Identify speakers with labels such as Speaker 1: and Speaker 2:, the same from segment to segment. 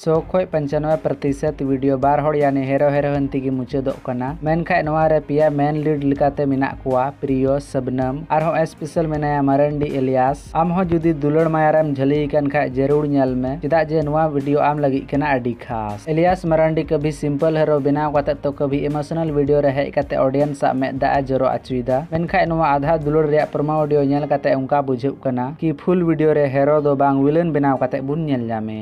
Speaker 1: सो खोज पंचानबे प्रतिशत वीडियो बार यानी हेरो हेरोन मुचाद मुचादना मनखान पे मेन लीड लगा प्रियो सबनम और स्पेशल मेया मारंडी एलियास आम हो जुदी दुलड़ मायारेम झाली खाद जरूर नल में चाहे वीडियो आम लगे खास एलियास मारंडी कभी सिंपल हेरो बनाव तो कभी इमोशनल वीडियो हेकते अडियंस मेदा जोर आचुदा मनखान आधा दुलड़ प्रमा अडियो नलते बुझे कि फुल वीडियो हेरो विलन बनाव बुनमे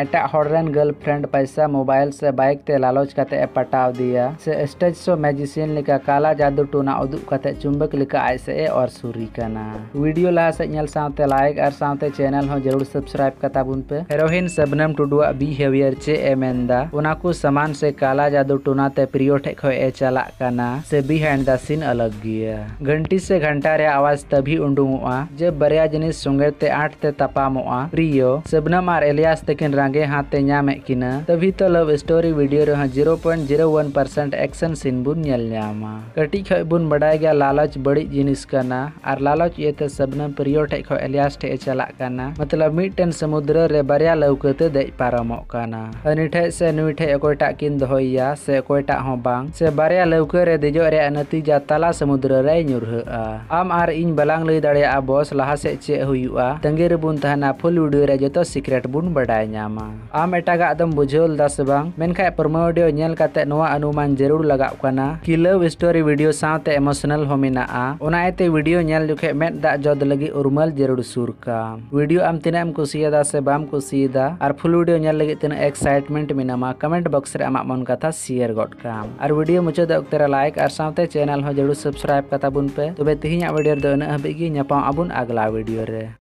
Speaker 1: एट ᱮᱴᱟᱜ ᱦᱚᱲ ᱨᱮᱱ गर्लफ्रेंड पैसा मोबाइल से बाइक ते लालच करते पटाव दिया से स्टेज शो मैजिशियन लिखा काला जादू टूना उदुक करते चुंबक लिखा आय से और सूरी कना वीडियो ला से ᱧᱮᱞ साथे लाइक और साथे चैनल हो जरूर सब्सक्राइब करता बुन पे हेरोइन सबनम टुडुआ बिहेवियर चे एमेंदा उना को समान से काला जादू टूना ते प्रियो ठे खो ए चला कना से बिहाइंड द सीन अलग गया घंटी से घंटा रे आवाज तभी उंडुआ जब बरिया जिनिस संगे ते आठ ते तपामुआ प्रियो सबनम और एलियास तकिन रंगे हाथ नाम तभी तो लव स्टोरी वीडियो रहे zero point zero one percent action scene बनामा कटी खो बड़ा गया लालच बड़ी जिनिस और लालच ये सबनम प्रियो ठे एलिया ठे मतलब मिट्टन समुद्र रे बारे लौका दज पारम से नु ठे अकोटा किन दोया से अकोटा बांग से बारे लौका दिजो नतीजा तला समुद्र रे आम और इन बलांग लै दया बस लहा से चे हुआ तंगे बन फुल वीडियो जो सिक्रेट बन बड़ा आम एटाग दम बुझेल दासखा प्रमो अडियो अनुमान जरूर लगभग किलव स्टोरी वीडियो साथ इमोशनल हो मेनाते वीडियो नल जखे मे दाग जद लगी उर्मल जरूर सुरका वीडियो आम तीन कुशियादा से बम कुशियादा और फुल वीडियो नल तीन एक्साइटमेंट मेमा कमेंट बक्स आम मन कथा शेयर गोद काम और वीडियो मुचाद वक्तर लाइक और साथ चैनल जरूर सब्सक्राइब का पे तब तेहे वीडियो इन हाबी की नपावा अगला वीडियो रे